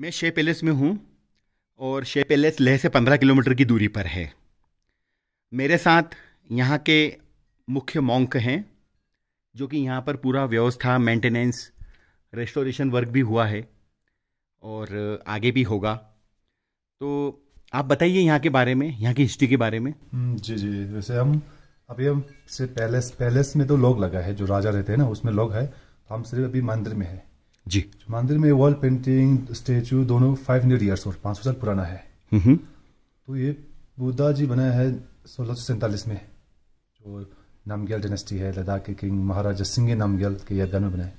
मैं शे पैलेस में हूँ और शे पैलेस लेह से पंद्रह किलोमीटर की दूरी पर है मेरे साथ यहाँ के मुख्य मॉन्क हैं जो कि यहाँ पर पूरा व्यवस्था मेंटेनेंस रेस्टोरेशन वर्क भी हुआ है और आगे भी होगा तो आप बताइए यहाँ के बारे में यहाँ की हिस्ट्री के बारे में हम्म, जी जी वैसे हम अभी हम से पैलेस पैलेस में तो लोग लगा है जो राजा रहते हैं ना उसमें लोग है तो हम सिर्फ अभी मंदिर में है जी मंदिर में वॉल पेंटिंग स्टेचू दोनों फाइव हंड्रेड ईयर्स और पांच सौ साल पुराना है तो ये बुद्धा जी बनाया है सोलह सौ सैंतालीस में जो नामग्याल डेनेस्टी है लद्दाख के किंग महाराजा सिंह नामग्याल के यादगार में बनाए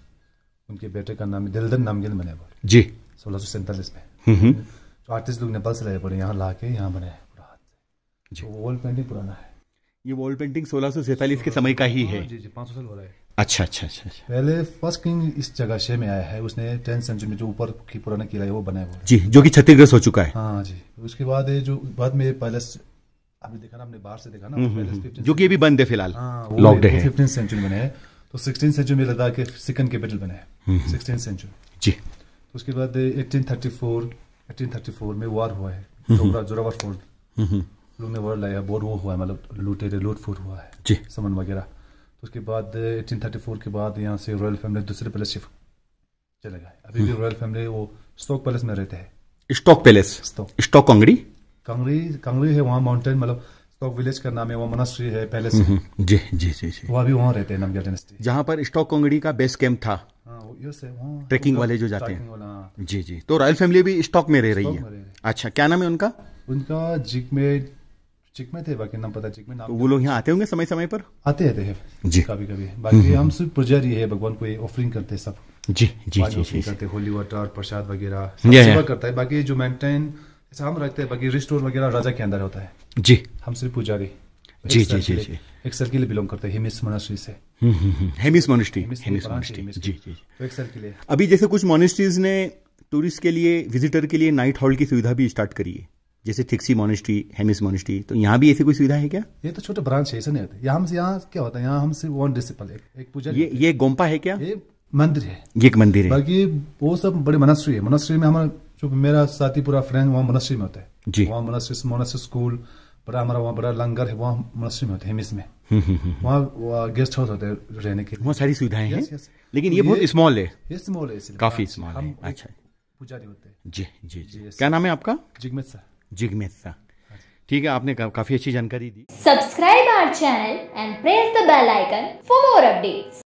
उनके बेटे का नाम दिलदन नामग्याल बनाया जी सोलह सौ सैंतालीस में तो आर्टिस्ट लोग नेपाल से लाए पड़े यहाँ ला के यहाँ बनाए पूरा हाथ से वॉल पेंटिंग तो पुराना है ये वॉल पेंटिंग सोलह सौ सैंतालीस के समय का ही हाँ है जी जी पांच सौ साल हो रहा है अच्छा, अच्छा अच्छा अच्छा पहले फर्स्ट किंग इस जगह से में आया है उसने टेंथ सेंचुरी में जो ऊपर की पुराना किला है वो बनाया हुआ जी जो कि क्षतिग्रस्त हो चुका है हाँ जी उसके बाद जो बाद में पैलेस आपने देखा ना हमने बाहर से देखा ना पैलेस हम्म, हम्म, हम्म। जो कि अभी बंद है फिलहाल फिफ्टीन सेंचुरी बने तो सिक्सटीन सेंचुरी में लद्दाख के सेकंड कैपिटल बने सिक्सटीन सेंचुरी जी तो उसके बाद eighteen thirty four eighteen thirty four में वार हुआ है जोरावर फोर्ट लोग ने वर्ड लाया बोर वो हुआ है मतलब लूटे लूट फूट हुआ है जी समन वगैरह तो उसके बाद 1834 uh, के बाद यहाँ से रॉयल फैमिली दूसरे पैलेस शिफ्ट चले गए अभी भी रॉयल हम्म। फैमिली वो स्टॉक पैलेस में रहते हैं स्टॉक पैलेस स्टॉक कांगड़ी कांगड़ी कांगड़ी है वहाँ माउंटेन मतलब स्टॉक विलेज का नाम है वहाँ मोनास्ट्री है पैलेस हम्म, हम्म। जी जी जी जी वहाँ भी वहाँ रहते हैं नमग्या डायनेस्टी जहाँ पर स्टॉक कांगड़ी का बेस कैंप था ट्रेकिंग हाँ, वाले जो जाते हैं हाँ। जी जी तो रॉयल फैमिली भी स्टॉक में रह रही है अच्छा क्या नाम है उनका उनका जिगमेट चिक में थे बाकी नाम पता चिक में नाम तो वो लोग यहाँ आते होंगे समय समय पर आते रहते हैं जी कभी कभी बाकी हम सिर्फ पूजा ही है भगवान को ऑफरिंग करते सब जी जी जी, करते होली वाटर प्रसाद वगैरह सेवा करता है बाकी जो मेंटेन ऐसा हम रखते हैं बाकी रिस्टोर वगैरह राजा के अंदर होता है जी हम सिर्फ पुजारी जी जी जी जी तो एक सर के लिए बिलोंग करते हैं हेमिस मोनास्ट्री से हेमिस मोनास्ट्री हेमिस मोनास्ट्री जी जी एक सर के लिए अभी जैसे कुछ मोनेस्ट्रीज ने टूरिस्ट के लिए विजिटर के लिए नाइट हॉल की सुविधा भी स्टार्ट करी है जैसे थिक्सी मोनिस्ट्री हेमिस मोनिस्ट्री तो यहाँ भी ऐसी कोई सुविधा है क्या ये तो छोटे ब्रांच है ऐसे नहीं होते यहाँ से यहाँ क्या होता है यहाँ हमसे वन डिसिपल एक, एक पूजा ये ये गोम्पा है क्या ये मंदिर है ये एक मंदिर है बाकी वो सब बड़े मनस्ट्री है मनस्ट्री में हमारा जो मेरा साथी पूरा फ्रेंड वहाँ मनस्ट्री में होता है जी वहाँ मनस्ट्री मोनस्ट्री स्कूल बड़ा हमारा वहाँ बड़ा लंगर है वहाँ मनस्ट्री में होते हैं हेमिस में हम्म, हम्म, हम्म। वहाँ गेस्ट हाउस होते हैं रहने के वहाँ सारी सुविधाएं हैं लेकिन ये तो बहुत स्मॉल है ये स्मॉल है काफी स्मॉल है अच्छा पूजा होते हैं जी जी जी क्या नाम है आपका जिगमित सर जिज्ञासा ठीक है आपने का, काफी अच्छी जानकारी दी subscribe our channel and press the bell icon for more updates